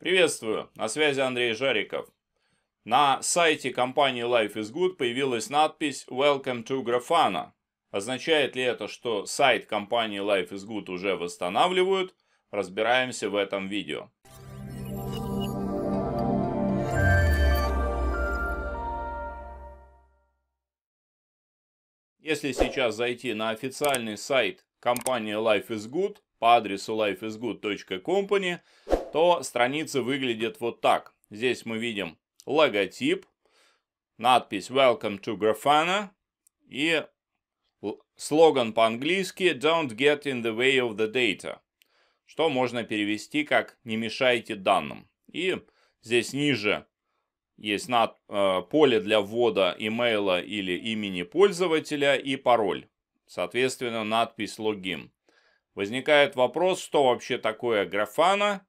Приветствую, на связи Андрей Жариков. На сайте компании Life is Good появилась надпись «Welcome to Grafana». Означает ли это, что сайт компании Life is Good уже восстанавливают? Разбираемся в этом видео. Если сейчас зайти на официальный сайт компании Life is Good по адресу lifeisgood.company, то страницы выглядят вот так. Здесь мы видим логотип, надпись Welcome to Grafana и слоган по-английски Don't get in the way of the data, что можно перевести как «Не мешайте данным». И здесь ниже есть над, э, поле для ввода имейла или имени пользователя и пароль. Соответственно, надпись Login. Возникает вопрос, что вообще такое Grafana?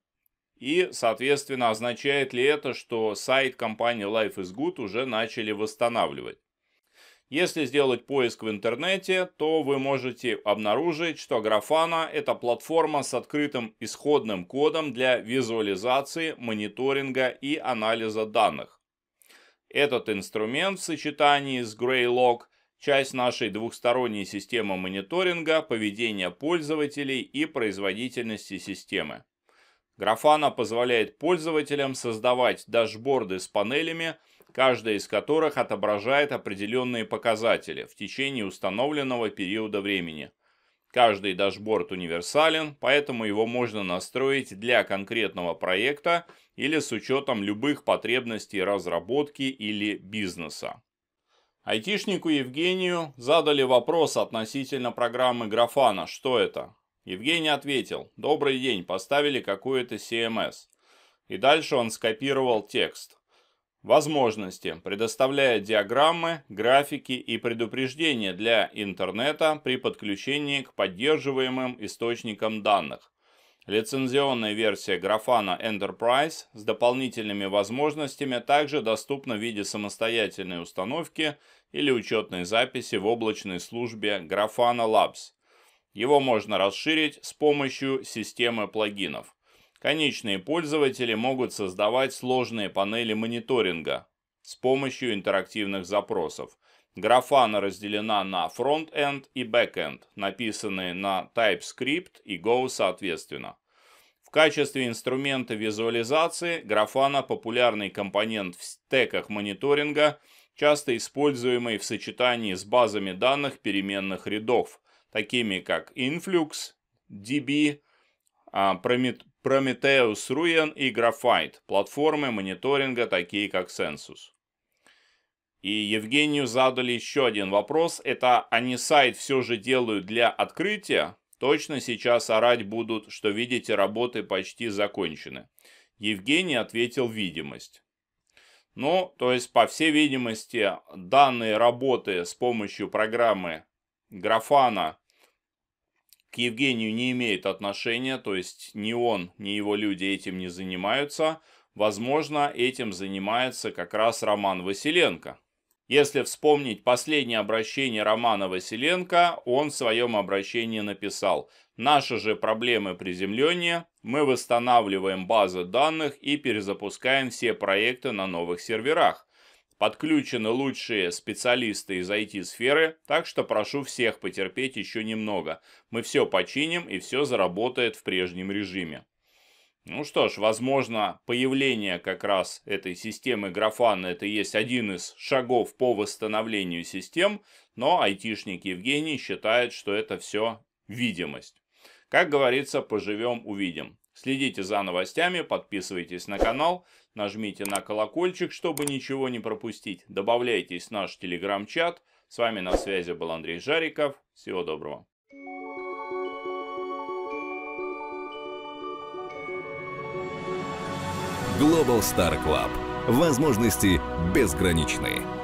И, соответственно, означает ли это, что сайт компании Life is Good уже начали восстанавливать? Если сделать поиск в интернете, то вы можете обнаружить, что Grafana – это платформа с открытым исходным кодом для визуализации, мониторинга и анализа данных. Этот инструмент в сочетании с Greylog – часть нашей двухсторонней системы мониторинга, поведения пользователей и производительности системы. Графана позволяет пользователям создавать дашборды с панелями, каждая из которых отображает определенные показатели в течение установленного периода времени. Каждый дашборд универсален, поэтому его можно настроить для конкретного проекта или с учетом любых потребностей разработки или бизнеса. Айтишнику Евгению задали вопрос относительно программы Графана, что это. Евгений ответил «Добрый день, поставили какую-то CMS». И дальше он скопировал текст. Возможности, предоставляя диаграммы, графики и предупреждения для интернета при подключении к поддерживаемым источникам данных. Лицензионная версия Grafana Enterprise с дополнительными возможностями также доступна в виде самостоятельной установки или учетной записи в облачной службе Grafana Labs. Его можно расширить с помощью системы плагинов. Конечные пользователи могут создавать сложные панели мониторинга с помощью интерактивных запросов. Графана разделена на фронт-энд и бэк-энд, написанные на TypeScript и Go соответственно. В качестве инструмента визуализации графана – популярный компонент в стеках мониторинга, часто используемый в сочетании с базами данных переменных рядов, такими как Influx, DB, а, Prometheus Ruin и Graphite, платформы мониторинга, такие как Census. И Евгению задали еще один вопрос. Это они сайт все же делают для открытия? Точно сейчас орать будут, что видите, работы почти закончены. Евгений ответил видимость. Ну, то есть, по всей видимости, данные работы с помощью программы Графана к Евгению не имеет отношения, то есть ни он, ни его люди этим не занимаются, возможно, этим занимается как раз Роман Василенко. Если вспомнить последнее обращение Романа Василенко, он в своем обращении написал «Наши же проблемы приземления. мы восстанавливаем базы данных и перезапускаем все проекты на новых серверах. Подключены лучшие специалисты из IT-сферы, так что прошу всех потерпеть еще немного. Мы все починим и все заработает в прежнем режиме. Ну что ж, возможно, появление как раз этой системы Графана это и есть один из шагов по восстановлению систем, но айтишник Евгений считает, что это все видимость. Как говорится, поживем, увидим. Следите за новостями, подписывайтесь на канал, нажмите на колокольчик, чтобы ничего не пропустить. Добавляйтесь в наш телеграм-чат. С вами на связи был Андрей Жариков. Всего доброго. Global Star Club. Возможности безграничные.